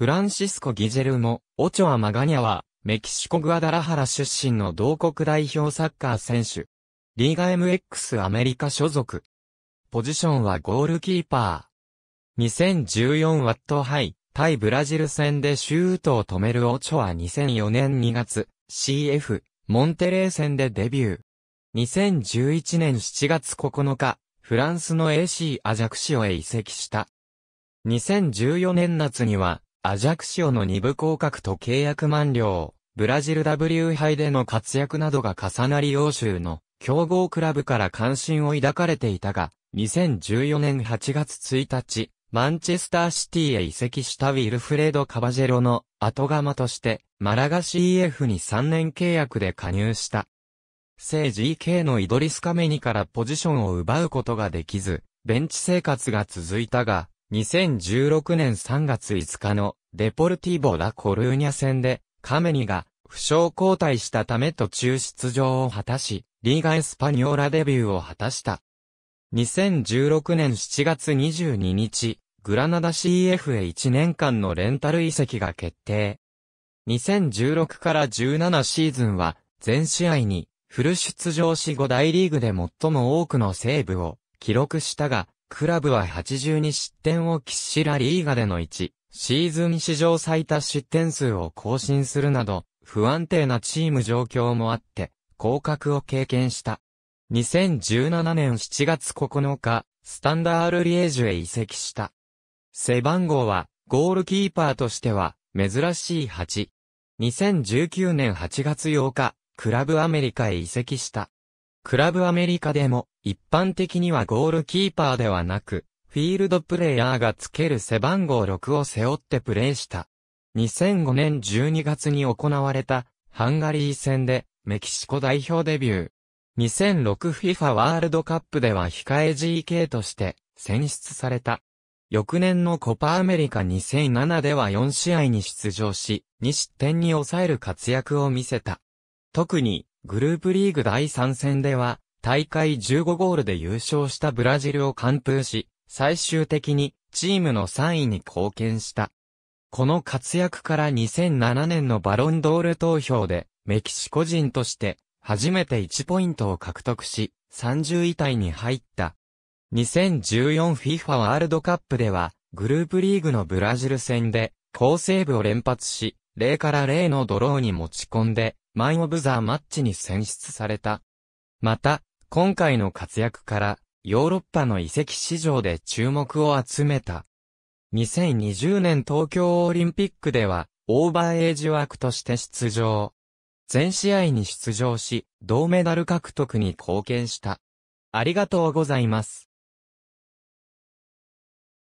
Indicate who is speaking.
Speaker 1: フランシスコ・ギジェルモ、オチョア・マガニャは、メキシコ・グアダラハラ出身の同国代表サッカー選手。リーガ MX アメリカ所属。ポジションはゴールキーパー。2014ワットハイ、対ブラジル戦でシュートを止めるオチョア2004年2月、CF、モンテレー戦でデビュー。2011年7月9日、フランスの AC アジャクシオへ移籍した。2014年夏には、アジャクシオの二部降格と契約満了、ブラジル W 杯での活躍などが重なり欧州の強豪クラブから関心を抱かれていたが、2014年8月1日、マンチェスターシティへ移籍したウィルフレード・カバジェロの後釜として、マラガ CF に3年契約で加入した。聖 GK のイドリスカメニからポジションを奪うことができず、ベンチ生活が続いたが、2016年3月5日のデポルティボ・ラ・コルーニャ戦でカメニが負傷交代したため途中出場を果たし、リーガ・エスパニョーラデビューを果たした。2016年7月22日、グラナダ CF へ1年間のレンタル移籍が決定。2016から17シーズンは、全試合にフル出場し5大リーグで最も多くのセーブを記録したが、クラブは82失点を喫しラリーガでの1、シーズン史上最多失点数を更新するなど、不安定なチーム状況もあって、降格を経験した。2017年7月9日、スタンダールリエージュへ移籍した。背番号は、ゴールキーパーとしては、珍しい8。2019年8月8日、クラブアメリカへ移籍した。クラブアメリカでも、一般的にはゴールキーパーではなく、フィールドプレイヤーがつける背番号6を背負ってプレーした。2005年12月に行われた、ハンガリー戦で、メキシコ代表デビュー。2006FIFA ワールドカップでは控え GK として選出された。翌年のコパアメリカ2007では4試合に出場し、2失点に抑える活躍を見せた。特にグループリーグ第3戦では、大会15ゴールで優勝したブラジルを完封し、最終的にチームの3位に貢献した。この活躍から2007年のバロンドール投票で、メキシコ人として、初めて1ポイントを獲得し、30位体に入った。2014FIFA ワールドカップでは、グループリーグのブラジル戦で、好セーブを連発し、0から0のドローに持ち込んで、マン・オブ・ザ・マッチに選出された。また、今回の活躍から、ヨーロッパの遺跡市場で注目を集めた。2020年東京オリンピックでは、オーバーエイジ枠として出場。全試合に出場し、銅メダル獲得に貢献した。ありがとうございます。